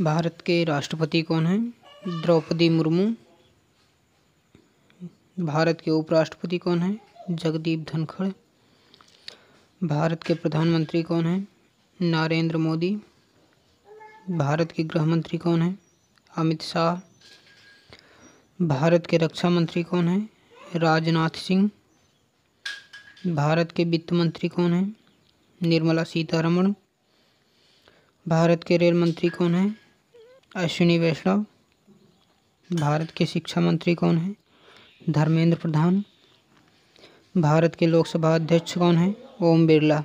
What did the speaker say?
भारत के राष्ट्रपति कौन हैं द्रौपदी मुर्मू भारत के उपराष्ट्रपति कौन हैं जगदीप धनखड़ भारत के प्रधानमंत्री कौन हैं नरेंद्र मोदी भारत के गृह मंत्री कौन हैं अमित शाह भारत के रक्षा मंत्री कौन हैं राजनाथ सिंह भारत के वित्त मंत्री कौन हैं निर्मला सीतारमण भारत के रेल मंत्री कौन हैं अश्विनी वैष्णव भारत के शिक्षा मंत्री कौन हैं धर्मेंद्र प्रधान भारत के लोकसभा अध्यक्ष कौन हैं ओम बिरला